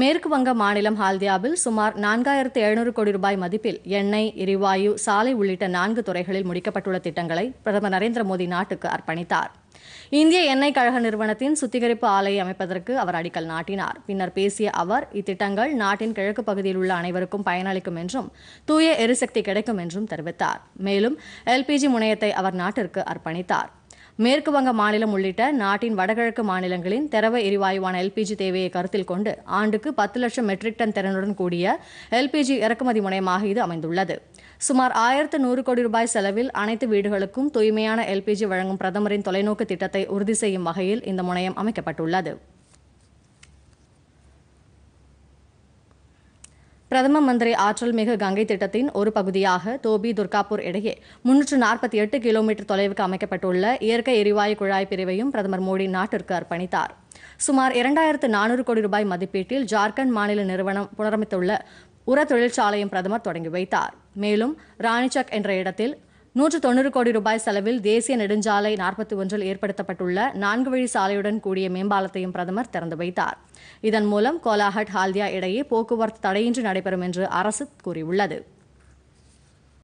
மேற்கு வங்க மாநிலம் ஹால்தியாவில் சுமார் நான்காயிரத்து எழுநூறு கோடி ரூபாய் மதிப்பில் எண்ணெய் எரிவாயு சாலை உள்ளிட்ட நான்கு துறைகளில் முடிக்கப்பட்டுள்ள திட்டங்களை பிரதமர் நரேந்திர மோடி நாட்டுக்கு அர்ப்பணித்தார் இந்திய எண்ணெய் கழக நிறுவனத்தின் சுத்திகரிப்பு ஆலையை அமைப்பதற்கு அவர் அடிக்கல் நாட்டினார் பின்னர் பேசிய அவர் இத்திட்டங்கள் நாட்டின் கிழக்கு பகுதியில் உள்ள அனைவருக்கும் பயனளிக்கும் என்றும் தூய எரிசக்தி கிடைக்கும் என்றும் தெரிவித்தார் மேலும் எல்பிஜி முனையத்தை அவர் நாட்டிற்கு அர்ப்பணித்தார் மேற்கு வங்க மாநிலம் உள்ளிட்ட நாட்டின் வடகிழக்கு மாநிலங்களின் திரவ எரிவாயுவான எல்பிஜி தேவையை கருத்தில் கொண்டு ஆண்டுக்கு பத்து லட்சம் மெட்ரிக் டன் திறனுடன் கூடிய எல்பிஜி இறக்குமதி முனையமாக இது அமைந்துள்ளது சுமார் ஆயிரத்து நூறு கோடி ரூபாய் செலவில் அனைத்து வீடுகளுக்கும் தூய்மையான எல்பிஜி வழங்கும் பிரதமரின் தொலைநோக்கு திட்டத்தை உறுதி செய்யும் வகையில் இந்த முனையம் அமைக்கப்பட்டுள்ளது பிரதம மந்திரி ஆற்றல் மிகு கங்கை திட்டத்தின் ஒரு பகுதியாக தோபி துர்காப்பூர் இடையே முன்னூற்று நாற்பத்தி எட்டு கிலோமீட்டர் தொலைவுக்கு அமைக்கப்பட்டுள்ள இயற்கை எரிவாயு குழாய் பிரிவையும் பிரதமர் மோடி நாட்டிற்கு அர்ப்பணித்தார் சுமார் இரண்டாயிரத்து நானூறு கோடி ரூபாய் மதிப்பீட்டில் ஜார்க்கண்ட் மாநில நிறுவனம் புனரமைத்துள்ள உர தொழிற்சாலையும் பிரதமர் தொடங்கி வைத்தார் மேலும் ராணிச்சக் என்ற இடத்தில் நூற்று தொண்ணூறு கோடி ரூபாய் செலவில் தேசிய நெடுஞ்சாலை நாற்பத்தி ஒன்றில் ஏற்படுத்தப்பட்டுள்ள நான்கு வழி சாலையுடன் கூடிய மேம்பாலத்தையும் பிரதமர் திறந்து வைத்தார் இதன் மூலம் கோலாஹட் ஹால்தியா இடையே போக்குவரத்து தடையின்றி நடைபெறும் என்று அரசு கூறியுள்ளது